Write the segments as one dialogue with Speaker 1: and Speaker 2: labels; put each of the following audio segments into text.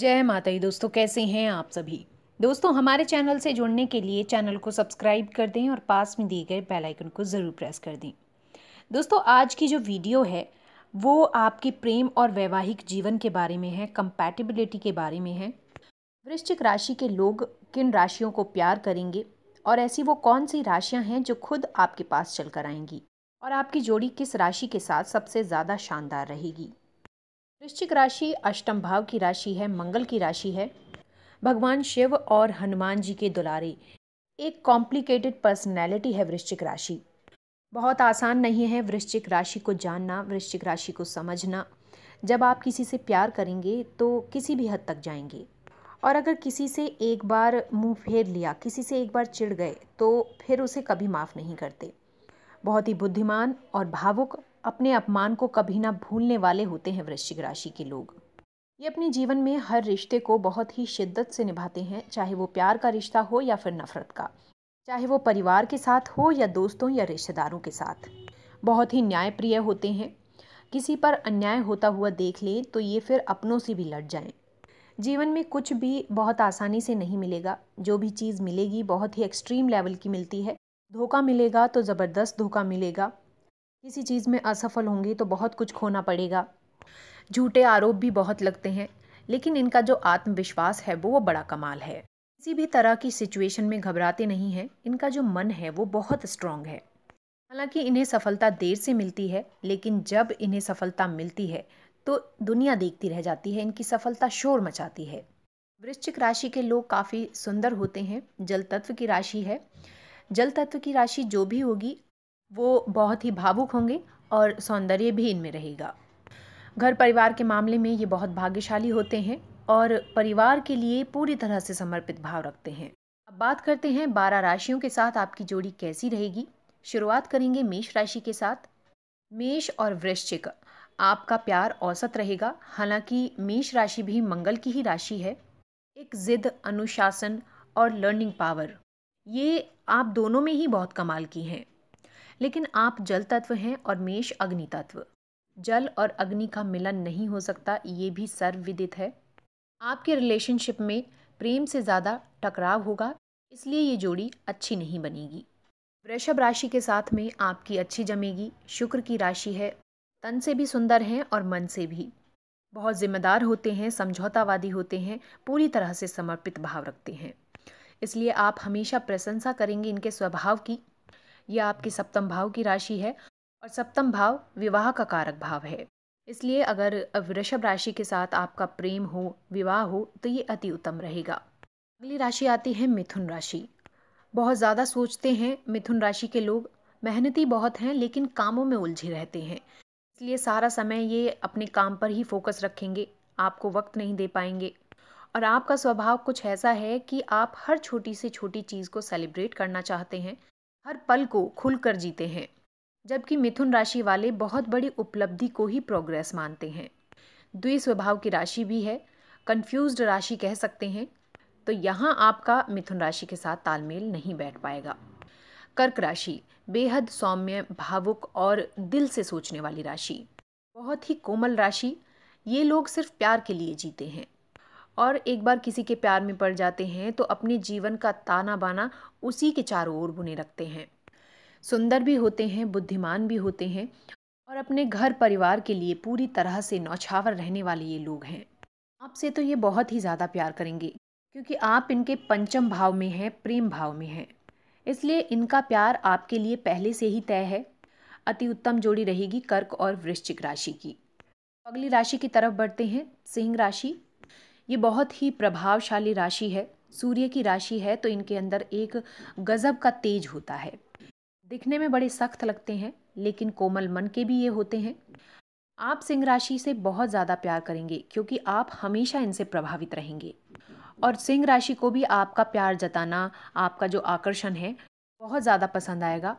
Speaker 1: जय माता दी दोस्तों कैसे हैं आप सभी दोस्तों हमारे चैनल से जुड़ने के लिए चैनल को सब्सक्राइब कर दें और पास में दिए गए बेल आइकन को ज़रूर प्रेस कर दें दोस्तों आज की जो वीडियो है वो आपके प्रेम और वैवाहिक जीवन के बारे में है कंपैटिबिलिटी के बारे में है वृश्चिक राशि के लोग किन राशियों को प्यार करेंगे और ऐसी वो कौन सी राशियाँ हैं जो खुद आपके पास चल कर आएंगी और आपकी जोड़ी किस राशि के साथ सबसे ज़्यादा शानदार रहेगी वृश्चिक राशि अष्टम भाव की राशि है मंगल की राशि है भगवान शिव और हनुमान जी के दुलारे एक कॉम्प्लिकेटेड पर्सनैलिटी है वृश्चिक राशि बहुत आसान नहीं है वृश्चिक राशि को जानना वृश्चिक राशि को समझना जब आप किसी से प्यार करेंगे तो किसी भी हद तक जाएंगे और अगर किसी से एक बार मुंह फेर लिया किसी से एक बार चिढ़ गए तो फिर उसे कभी माफ़ नहीं करते बहुत ही बुद्धिमान और भावुक अपने अपमान को कभी ना भूलने वाले होते हैं वृश्चिक राशि के लोग ये अपने जीवन में हर रिश्ते को बहुत ही शिद्दत से निभाते हैं चाहे वो प्यार का रिश्ता हो या फिर नफरत का चाहे वो परिवार के साथ हो या दोस्तों या रिश्तेदारों के साथ बहुत ही न्यायप्रिय होते हैं किसी पर अन्याय होता हुआ देख लें तो ये फिर अपनों से भी लड़ जाएं जीवन में कुछ भी बहुत आसानी से नहीं मिलेगा जो भी चीज़ मिलेगी बहुत ही एक्सट्रीम लेवल की मिलती है धोखा मिलेगा तो ज़बरदस्त धोखा मिलेगा किसी चीज़ में असफल होंगे तो बहुत कुछ खोना पड़ेगा झूठे आरोप भी बहुत लगते हैं लेकिन इनका जो आत्मविश्वास है वो वो बड़ा कमाल है किसी भी तरह की सिचुएशन में घबराते नहीं हैं इनका जो मन है वो बहुत स्ट्रांग है हालांकि इन्हें सफलता देर से मिलती है लेकिन जब इन्हें सफलता मिलती है तो दुनिया देखती रह जाती है इनकी सफलता शोर मचाती है वृश्चिक राशि के लोग काफ़ी सुंदर होते हैं जल तत्व की राशि है जल तत्व की राशि जो भी होगी वो बहुत ही भावुक होंगे और सौंदर्य भी इनमें रहेगा घर परिवार के मामले में ये बहुत भाग्यशाली होते हैं और परिवार के लिए पूरी तरह से समर्पित भाव रखते हैं अब बात करते हैं बारह राशियों के साथ आपकी जोड़ी कैसी रहेगी शुरुआत करेंगे मेष राशि के साथ मेष और वृश्चिक आपका प्यार औसत रहेगा हालांकि मेष राशि भी मंगल की ही राशि है एक जिद अनुशासन और लर्निंग पावर ये आप दोनों में ही बहुत कमाल की हैं लेकिन आप जल तत्व हैं और मेष अग्नि तत्व जल और अग्नि का मिलन नहीं हो सकता ये भी सर्वविदित है आपके रिलेशनशिप में प्रेम से ज़्यादा टकराव होगा इसलिए ये जोड़ी अच्छी नहीं बनेगी वृषभ राशि के साथ में आपकी अच्छी जमेगी शुक्र की राशि है तन से भी सुंदर हैं और मन से भी बहुत जिम्मेदार होते हैं समझौतावादी होते हैं पूरी तरह से समर्पित भाव रखते हैं इसलिए आप हमेशा प्रशंसा करेंगे इनके स्वभाव की यह आपके सप्तम भाव की राशि है और सप्तम भाव विवाह का कारक भाव है इसलिए अगर वृषभ राशि के साथ आपका प्रेम हो विवाह हो तो ये अति उत्तम रहेगा अगली राशि आती है मिथुन राशि बहुत ज़्यादा सोचते हैं मिथुन राशि के लोग मेहनती बहुत हैं लेकिन कामों में उलझे रहते हैं इसलिए सारा समय ये अपने काम पर ही फोकस रखेंगे आपको वक्त नहीं दे पाएंगे और आपका स्वभाव कुछ ऐसा है कि आप हर छोटी से छोटी चीज़ को सेलिब्रेट करना चाहते हैं हर पल को खुलकर जीते हैं जबकि मिथुन राशि वाले बहुत बड़ी उपलब्धि को ही प्रोग्रेस मानते हैं द्वि स्वभाव की राशि भी है कंफ्यूज्ड राशि कह सकते हैं तो यहाँ आपका मिथुन राशि के साथ तालमेल नहीं बैठ पाएगा कर्क राशि बेहद सौम्य भावुक और दिल से सोचने वाली राशि बहुत ही कोमल राशि ये लोग सिर्फ प्यार के लिए जीते हैं और एक बार किसी के प्यार में पड़ जाते हैं तो अपने जीवन का ताना बाना उसी के चारों ओर बुने रखते हैं सुंदर भी होते हैं बुद्धिमान भी होते हैं और अपने घर परिवार के लिए पूरी तरह से नौछावर रहने वाले ये लोग हैं आपसे तो ये बहुत ही ज़्यादा प्यार करेंगे क्योंकि आप इनके पंचम भाव में हैं प्रेम भाव में हैं इसलिए इनका प्यार आपके लिए पहले से ही तय है अति उत्तम जोड़ी रहेगी कर्क और वृश्चिक राशि की अगली राशि की तरफ बढ़ते हैं सिंह राशि ये बहुत ही प्रभावशाली राशि है सूर्य की राशि है तो इनके अंदर एक गज़ब का तेज होता है दिखने में बड़े सख्त लगते हैं लेकिन कोमल मन के भी ये होते हैं आप सिंह राशि से बहुत ज़्यादा प्यार करेंगे क्योंकि आप हमेशा इनसे प्रभावित रहेंगे और सिंह राशि को भी आपका प्यार जताना आपका जो आकर्षण है बहुत ज़्यादा पसंद आएगा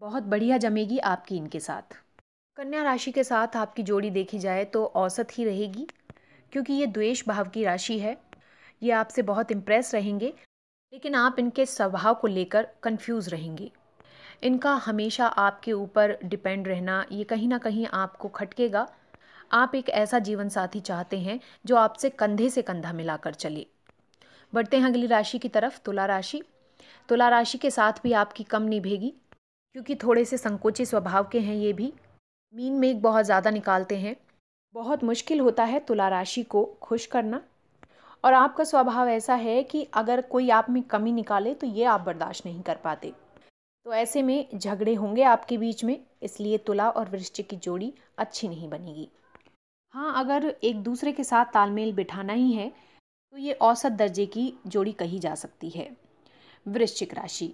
Speaker 1: बहुत बढ़िया जमेगी आपकी इनके साथ कन्या राशि के साथ आपकी जोड़ी देखी जाए तो औसत ही रहेगी क्योंकि ये द्वेष भाव की राशि है ये आपसे बहुत इम्प्रेस रहेंगे लेकिन आप इनके स्वभाव को लेकर कंफ्यूज रहेंगे इनका हमेशा आपके ऊपर डिपेंड रहना ये कहीं ना कहीं आपको खटकेगा आप एक ऐसा जीवन साथी चाहते हैं जो आपसे कंधे से कंधा मिलाकर चले बढ़ते हैं अगली राशि की तरफ तुला राशि तुला राशि के साथ भी आपकी कम निभेगी क्योंकि थोड़े से संकोची स्वभाव के हैं ये भी मीन में एक बहुत ज़्यादा निकालते हैं बहुत मुश्किल होता है तुला राशि को खुश करना और आपका स्वभाव ऐसा है कि अगर कोई आप में कमी निकाले तो ये आप बर्दाश्त नहीं कर पाते तो ऐसे में झगड़े होंगे आपके बीच में इसलिए तुला और वृश्चिक की जोड़ी अच्छी नहीं बनेगी हाँ अगर एक दूसरे के साथ तालमेल बिठाना ही है तो ये औसत दर्जे की जोड़ी कही जा सकती है वृश्चिक राशि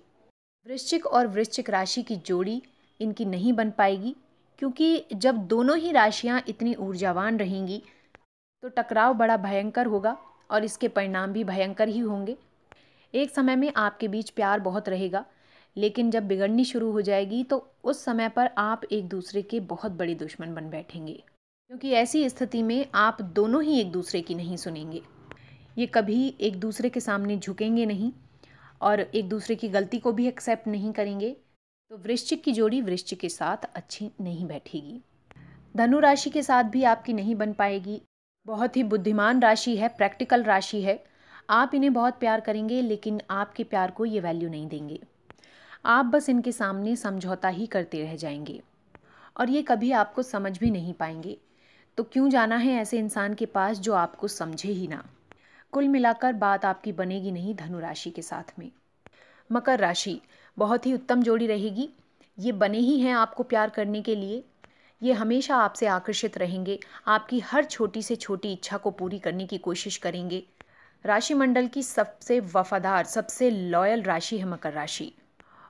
Speaker 1: वृश्चिक और वृश्चिक राशि की जोड़ी इनकी नहीं बन पाएगी क्योंकि जब दोनों ही राशियाँ इतनी ऊर्जावान रहेंगी तो टकराव बड़ा भयंकर होगा और इसके परिणाम भी भयंकर ही होंगे एक समय में आपके बीच प्यार बहुत रहेगा लेकिन जब बिगड़नी शुरू हो जाएगी तो उस समय पर आप एक दूसरे के बहुत बड़े दुश्मन बन बैठेंगे क्योंकि ऐसी स्थिति में आप दोनों ही एक दूसरे की नहीं सुनेंगे ये कभी एक दूसरे के सामने झुकेंगे नहीं और एक दूसरे की गलती को भी एक्सेप्ट नहीं करेंगे तो वृश्चिक की जोड़ी वृश्चिक के साथ अच्छी नहीं बैठेगी धनु राशि के साथ भी आपकी नहीं बन पाएगी बहुत ही बुद्धिमान राशि है प्रैक्टिकल राशि है आप इन्हें बहुत प्यार करेंगे लेकिन आपके प्यार को ये वैल्यू नहीं देंगे आप बस इनके सामने समझौता ही करते रह जाएंगे और ये कभी आपको समझ भी नहीं पाएंगे तो क्यों जाना है ऐसे इंसान के पास जो आपको समझे ही ना कुल मिलाकर बात आपकी बनेगी नहीं धनु राशि के साथ में मकर राशि बहुत ही उत्तम जोड़ी रहेगी ये बने ही हैं आपको प्यार करने के लिए ये हमेशा आपसे आकर्षित रहेंगे आपकी हर छोटी से छोटी इच्छा को पूरी करने की कोशिश करेंगे राशि मंडल की सबसे वफादार सबसे लॉयल राशि है मकर राशि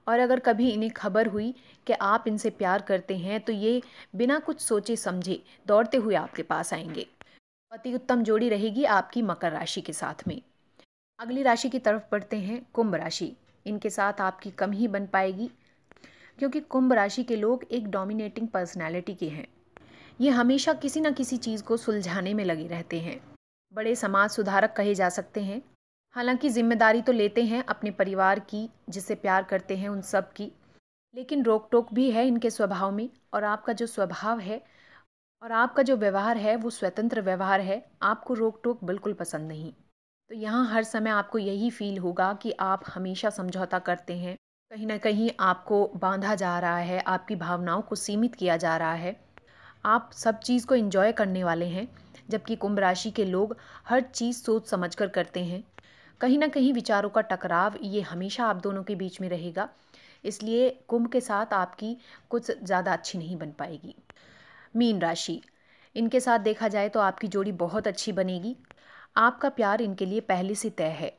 Speaker 1: और अगर कभी इन्हें खबर हुई कि आप इनसे प्यार करते हैं तो ये बिना कुछ सोचे समझे दौड़ते हुए आपके पास आएंगे अति उत्तम जोड़ी रहेगी आपकी मकर राशि के साथ में अगली राशि की तरफ बढ़ते हैं कुंभ राशि इनके साथ आपकी कम ही बन पाएगी क्योंकि कुंभ राशि के लोग एक डोमिनेटिंग पर्सनैलिटी के हैं ये हमेशा किसी न किसी चीज़ को सुलझाने में लगे रहते हैं बड़े समाज सुधारक कहे जा सकते हैं हालांकि जिम्मेदारी तो लेते हैं अपने परिवार की जिसे प्यार करते हैं उन सब की लेकिन रोक टोक भी है इनके स्वभाव में और आपका जो स्वभाव है और आपका जो व्यवहार है वो स्वतंत्र व्यवहार है आपको रोक टोक बिल्कुल पसंद नहीं तो यहाँ हर समय आपको यही फील होगा कि आप हमेशा समझौता करते हैं कहीं ना कहीं आपको बांधा जा रहा है आपकी भावनाओं को सीमित किया जा रहा है आप सब चीज़ को इन्जॉय करने वाले हैं जबकि कुंभ राशि के लोग हर चीज़ सोच समझ कर करते हैं कहीं ना कहीं विचारों का टकराव ये हमेशा आप दोनों के बीच में रहेगा इसलिए कुंभ के साथ आपकी कुछ ज़्यादा अच्छी नहीं बन पाएगी मीन राशि इनके साथ देखा जाए तो आपकी जोड़ी बहुत अच्छी बनेगी आपका प्यार इनके लिए पहले से तय है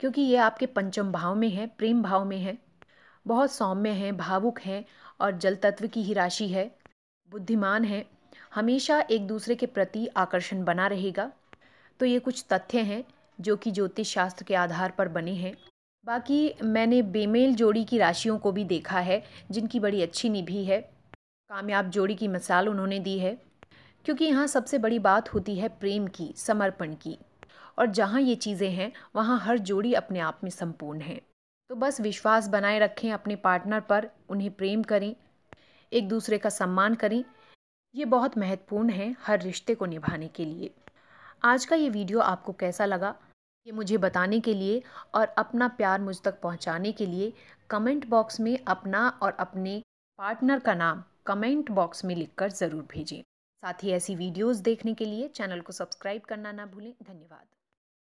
Speaker 1: क्योंकि ये आपके पंचम भाव में है प्रेम भाव में है बहुत सौम्य हैं भावुक हैं और जल तत्व की ही राशि है बुद्धिमान हैं हमेशा एक दूसरे के प्रति आकर्षण बना रहेगा तो ये कुछ तथ्य हैं जो कि ज्योतिष शास्त्र के आधार पर बने हैं बाकी मैंने बेमेल जोड़ी की राशियों को भी देखा है जिनकी बड़ी अच्छी निभी है कामयाब जोड़ी की मिसाल उन्होंने दी है क्योंकि यहाँ सबसे बड़ी बात होती है प्रेम की समर्पण की और जहाँ ये चीज़ें हैं वहाँ हर जोड़ी अपने आप में संपूर्ण है तो बस विश्वास बनाए रखें अपने पार्टनर पर उन्हें प्रेम करें एक दूसरे का सम्मान करें ये बहुत महत्वपूर्ण है हर रिश्ते को निभाने के लिए आज का ये वीडियो आपको कैसा लगा ये मुझे बताने के लिए और अपना प्यार मुझ तक पहुंचाने के लिए कमेंट बॉक्स में अपना और अपने पार्टनर का नाम कमेंट बॉक्स में लिखकर ज़रूर भेजें साथ ही ऐसी वीडियोस देखने के लिए चैनल को सब्सक्राइब करना ना भूलें धन्यवाद